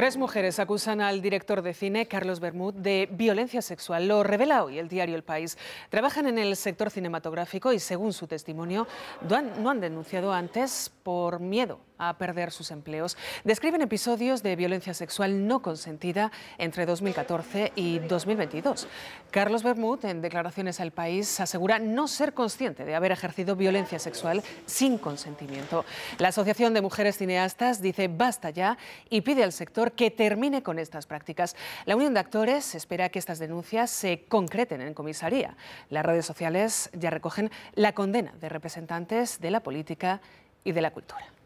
Tres mujeres acusan al director de cine, Carlos Bermud, de violencia sexual. Lo revela hoy el diario El País. Trabajan en el sector cinematográfico y, según su testimonio, no han denunciado antes por miedo a perder sus empleos. Describen episodios de violencia sexual no consentida entre 2014 y 2022. Carlos Bermud, en declaraciones al país, asegura no ser consciente de haber ejercido violencia sexual sin consentimiento. La Asociación de Mujeres Cineastas dice basta ya y pide al sector que termine con estas prácticas. La Unión de Actores espera que estas denuncias se concreten en comisaría. Las redes sociales ya recogen la condena de representantes de la política y de la cultura.